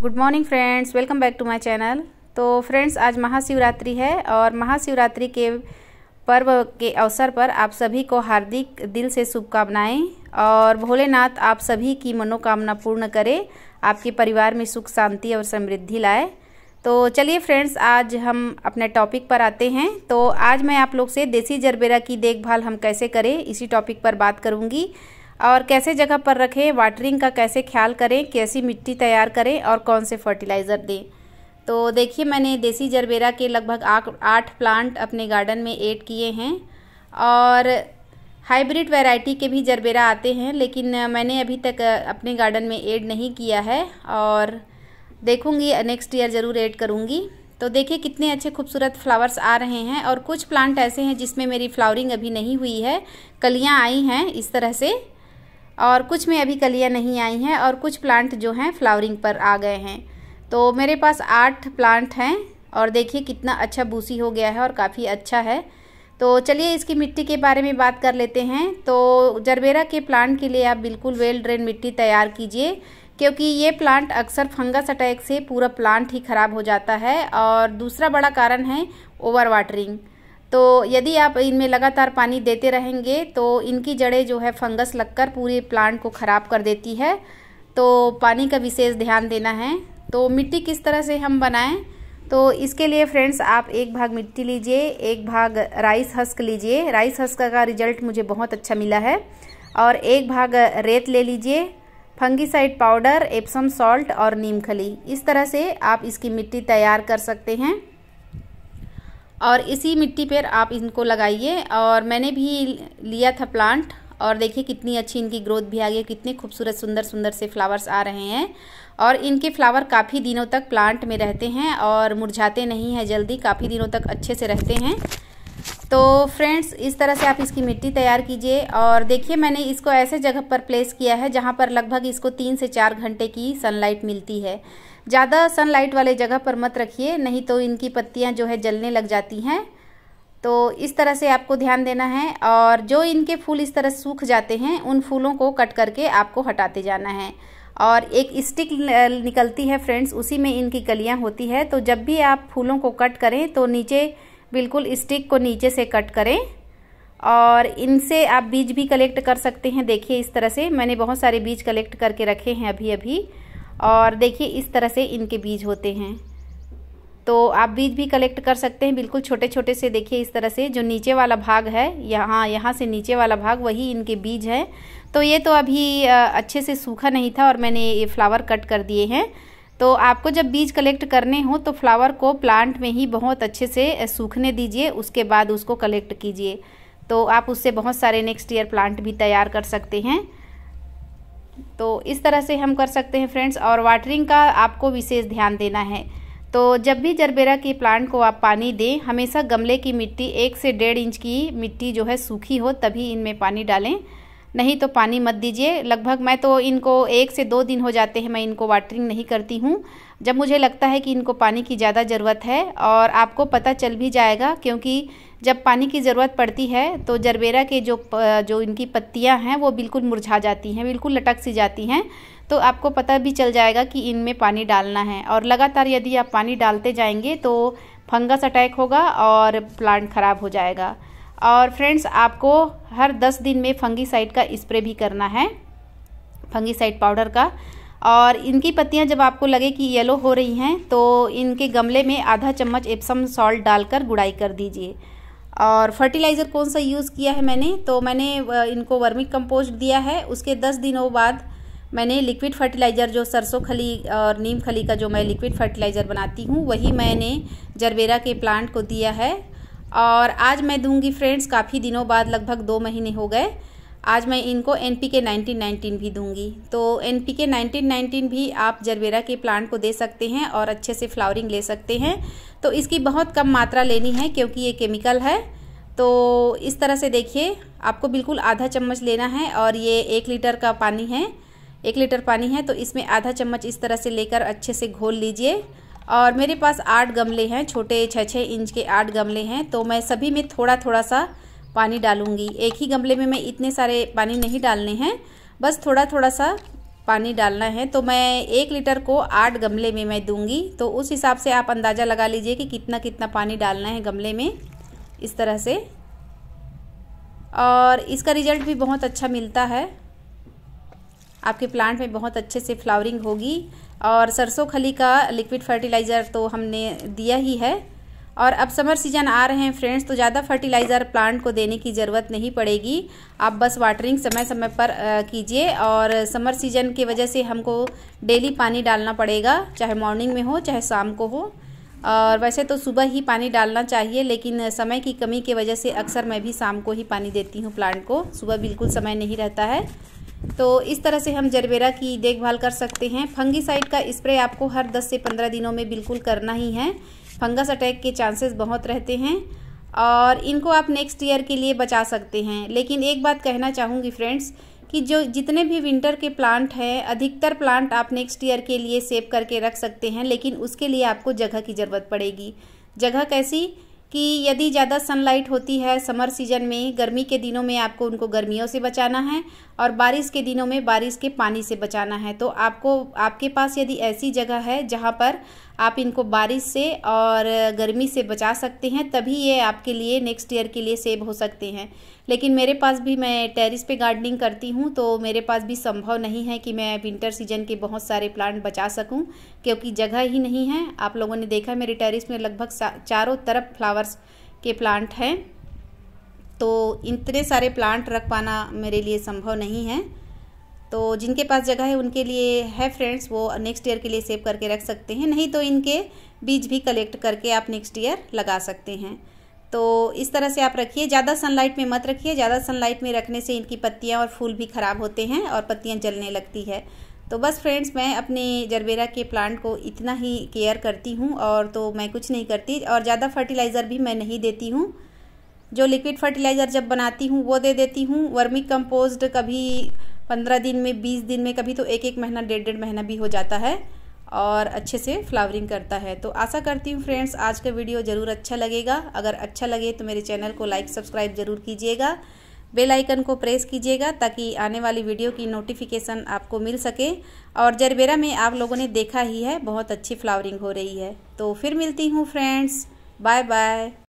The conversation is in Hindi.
good morning friends welcome back to my channel तो फ्रेंड्स आज महाशिवरात्रि है और महाशिवरात्रि के पर्व के अवसर पर आप सभी को हार्दिक दिल से शुभकामनाएं और भोलेनाथ आप सभी की मनोकामना पूर्ण करे आपके परिवार में सुख शांति और समृद्धि लाए तो चलिए फ्रेंड्स आज हम अपने टॉपिक पर आते हैं तो आज मैं आप लोग से देसी जरबेरा की देखभाल हम कैसे करें इसी टॉपिक पर बात करूँगी और कैसे जगह पर रखें वाटरिंग का कैसे ख्याल करें कैसी मिट्टी तैयार करें और कौन से फर्टिलाइज़र दें तो देखिए मैंने देसी जरबेरा के लगभग आठ प्लांट अपने गार्डन में ऐड किए हैं और हाइब्रिड वैरायटी के भी जरबेरा आते हैं लेकिन मैंने अभी तक अपने गार्डन में ऐड नहीं किया है और देखूंगी नेक्स्ट ईयर ज़रूर ऐड करूंगी तो देखिए कितने अच्छे खूबसूरत फ्लावर्स आ रहे हैं और कुछ प्लांट ऐसे हैं जिसमें मेरी फ्लावरिंग अभी नहीं हुई है कलियाँ आई हैं इस तरह से और कुछ में अभी कलियाँ नहीं आई हैं और कुछ प्लांट जो हैं फ्लावरिंग पर आ गए हैं तो मेरे पास आठ प्लांट हैं और देखिए कितना अच्छा बूसी हो गया है और काफ़ी अच्छा है तो चलिए इसकी मिट्टी के बारे में बात कर लेते हैं तो जरबेरा के प्लांट के लिए आप बिल्कुल वेल ड्रेन मिट्टी तैयार कीजिए क्योंकि ये प्लांट अक्सर फंगस अटैक से पूरा प्लांट ही ख़राब हो जाता है और दूसरा बड़ा कारण है ओवर वाटरिंग तो यदि आप इनमें लगातार पानी देते रहेंगे तो इनकी जड़ें जो है फंगस लगकर पूरे प्लांट को ख़राब कर देती है तो पानी का विशेष ध्यान देना है तो मिट्टी किस तरह से हम बनाएं तो इसके लिए फ्रेंड्स आप एक भाग मिट्टी लीजिए एक भाग राइस हस्क लीजिए राइस हस्क का रिजल्ट मुझे बहुत अच्छा मिला है और एक भाग रेत ले लीजिए फंगीसाइड पाउडर एप्सम सॉल्ट और नीम खली इस तरह से आप इसकी मिट्टी तैयार कर सकते हैं और इसी मिट्टी पर आप इनको लगाइए और मैंने भी लिया था प्लांट और देखिए कितनी अच्छी इनकी ग्रोथ भी आ गई कितने खूबसूरत सुंदर सुंदर से फ्लावर्स आ रहे हैं और इनके फ्लावर काफ़ी दिनों तक प्लांट में रहते हैं और मुरझाते नहीं हैं जल्दी काफ़ी दिनों तक अच्छे से रहते हैं तो फ्रेंड्स इस तरह से आप इसकी मिट्टी तैयार कीजिए और देखिए मैंने इसको ऐसे जगह पर प्लेस किया है जहाँ पर लगभग इसको तीन से चार घंटे की सनलाइट मिलती है ज़्यादा सनलाइट वाले जगह पर मत रखिए नहीं तो इनकी पत्तियाँ जो है जलने लग जाती हैं तो इस तरह से आपको ध्यान देना है और जो इनके फूल इस तरह सूख जाते हैं उन फूलों को कट करके आपको हटाते जाना है और एक स्टिक निकलती है फ्रेंड्स उसी में इनकी कलियां होती है तो जब भी आप फूलों को कट करें तो नीचे बिल्कुल स्टिक को नीचे से कट करें और इनसे आप बीज भी कलेक्ट कर सकते हैं देखिए इस तरह से मैंने बहुत सारे बीज कलेक्ट करके रखे हैं अभी अभी और देखिए इस तरह से इनके बीज होते हैं तो आप बीज भी कलेक्ट कर सकते हैं बिल्कुल छोटे छोटे से देखिए इस तरह से जो नीचे वाला भाग है यहाँ यहाँ से नीचे वाला भाग वही इनके बीज हैं तो ये तो अभी अच्छे से सूखा नहीं था और मैंने ये फ्लावर कट कर दिए हैं तो आपको जब बीज कलेक्ट करने हो तो फ्लावर को प्लांट में ही बहुत अच्छे से सूखने दीजिए उसके बाद उसको कलेक्ट कीजिए तो आप उससे बहुत सारे नेक्स्ट ईयर प्लांट भी तैयार कर सकते हैं तो इस तरह से हम कर सकते हैं फ्रेंड्स और वाटरिंग का आपको विशेष ध्यान देना है तो जब भी जरबेरा के प्लांट को आप पानी दें हमेशा गमले की मिट्टी एक से डेढ़ इंच की मिट्टी जो है सूखी हो तभी इनमें पानी डालें नहीं तो पानी मत दीजिए लगभग मैं तो इनको एक से दो दिन हो जाते हैं मैं इनको वाटरिंग नहीं करती हूँ जब मुझे लगता है कि इनको पानी की ज़्यादा ज़रूरत है और आपको पता चल भी जाएगा क्योंकि जब पानी की ज़रूरत पड़ती है तो जरबेरा के जो जो इनकी पत्तियाँ हैं वो बिल्कुल मुरझा जाती हैं बिल्कुल लटक सी जाती हैं तो आपको पता भी चल जाएगा कि इनमें पानी डालना है और लगातार यदि आप पानी डालते जाएंगे तो फंगस अटैक होगा और प्लांट ख़राब हो जाएगा और फ्रेंड्स आपको हर दस दिन में फंगीसाइड का स्प्रे भी करना है फंगीसाइड पाउडर का और इनकी पत्तियां जब आपको लगे कि येलो हो रही हैं तो इनके गमले में आधा चम्मच एप्सम सॉल्ट डालकर गुड़ाई कर दीजिए और फर्टिलाइज़र कौन सा यूज़ किया है मैंने तो मैंने इनको वर्मिक कंपोस्ट दिया है उसके दस दिनों बाद मैंने लिक्विड फर्टिलाइज़र जो सरसों खली और नीम खली का जो मैं लिक्विड फर्टिलाइज़र बनाती हूँ वही मैंने जरबेरा के प्लांट को दिया है और आज मैं दूंगी फ्रेंड्स काफ़ी दिनों बाद लगभग दो महीने हो गए आज मैं इनको N P K nineteen nineteen भी दूंगी तो एन पी के नाइनटीन भी आप जरबेरा के प्लांट को दे सकते हैं और अच्छे से फ्लावरिंग ले सकते हैं तो इसकी बहुत कम मात्रा लेनी है क्योंकि ये केमिकल है तो इस तरह से देखिए आपको बिल्कुल आधा चम्मच लेना है और ये एक लीटर का पानी है एक लीटर पानी है तो इसमें आधा चम्मच इस तरह से लेकर अच्छे से घोल लीजिए और मेरे पास आठ गमले हैं छोटे छः छः इंच के आठ गमले हैं तो मैं सभी में थोड़ा थोड़ा सा पानी डालूंगी एक ही गमले में मैं इतने सारे पानी नहीं डालने हैं बस थोड़ा थोड़ा सा पानी डालना है तो मैं एक लीटर को आठ गमले में मैं दूंगी तो उस हिसाब से आप अंदाज़ा लगा लीजिए कि कितना कितना पानी डालना है गमले में इस तरह से और इसका रिज़ल्ट भी बहुत अच्छा मिलता है आपके प्लांट में बहुत अच्छे से फ्लावरिंग होगी और सरसों खली का लिक्विड फर्टिलाइज़र तो हमने दिया ही है और अब समर सीजन आ रहे हैं फ्रेंड्स तो ज़्यादा फर्टिलाइज़र प्लांट को देने की ज़रूरत नहीं पड़ेगी आप बस वाटरिंग समय समय पर कीजिए और समर सीजन की वजह से हमको डेली पानी डालना पड़ेगा चाहे मॉर्निंग में हो चाहे शाम को हो और वैसे तो सुबह ही पानी डालना चाहिए लेकिन समय की कमी की वजह से अक्सर मैं भी शाम को ही पानी देती हूँ प्लांट को सुबह बिल्कुल समय नहीं रहता है तो इस तरह से हम जरबेरा की देखभाल कर सकते हैं फंगीसाइड का स्प्रे आपको हर 10 से 15 दिनों में बिल्कुल करना ही है फंगस अटैक के चांसेस बहुत रहते हैं और इनको आप नेक्स्ट ईयर के लिए बचा सकते हैं लेकिन एक बात कहना चाहूँगी फ्रेंड्स कि जो जितने भी विंटर के प्लांट हैं अधिकतर प्लांट आप नेक्स्ट ईयर के लिए सेव करके रख सकते हैं लेकिन उसके लिए आपको जगह की ज़रूरत पड़ेगी जगह कैसी कि यदि ज़्यादा सनलाइट होती है समर सीजन में गर्मी के दिनों में आपको उनको गर्मियों से बचाना है और बारिश के दिनों में बारिश के पानी से बचाना है तो आपको आपके पास यदि ऐसी जगह है जहाँ पर आप इनको बारिश से और गर्मी से बचा सकते हैं तभी ये आपके लिए नेक्स्ट ईयर के लिए सेव हो सकते हैं लेकिन मेरे पास भी मैं टेरिस पे गार्डनिंग करती हूँ तो मेरे पास भी संभव नहीं है कि मैं विंटर सीजन के बहुत सारे प्लांट बचा सकूँ क्योंकि जगह ही नहीं है आप लोगों ने देखा मेरे टेरिस में लगभग चारों तरफ फ्लावर्स के प्लांट हैं तो इतने सारे प्लांट रख पाना मेरे लिए संभव नहीं है तो जिनके पास जगह है उनके लिए है फ्रेंड्स वो नेक्स्ट ईयर के लिए सेव करके रख सकते हैं नहीं तो इनके बीज भी कलेक्ट करके आप नेक्स्ट ईयर लगा सकते हैं तो इस तरह से आप रखिए ज़्यादा सनलाइट में मत रखिए ज़्यादा सनलाइट में रखने से इनकी पत्तियाँ और फूल भी ख़राब होते हैं और पत्तियाँ जलने लगती है तो बस फ्रेंड्स मैं अपने जरबेरा के प्लांट को इतना ही केयर करती हूँ और तो मैं कुछ नहीं करती और ज़्यादा फर्टिलाइज़र भी मैं नहीं देती हूँ जो लिक्विड फर्टिलाइज़र जब बनाती हूँ वो दे देती हूँ वर्मिक कंपोस्ट कभी पंद्रह दिन में बीस दिन में कभी तो एक एक महीना डेढ़ डेढ़ महीना भी हो जाता है और अच्छे से फ्लावरिंग करता है तो आशा करती हूँ फ्रेंड्स आज का वीडियो ज़रूर अच्छा लगेगा अगर अच्छा लगे तो मेरे चैनल को लाइक सब्सक्राइब ज़रूर कीजिएगा बेल आइकन को प्रेस कीजिएगा ताकि आने वाली वीडियो की नोटिफिकेशन आपको मिल सके और जरबेरा में आप लोगों ने देखा ही है बहुत अच्छी फ्लावरिंग हो रही है तो फिर मिलती हूँ फ्रेंड्स बाय बाय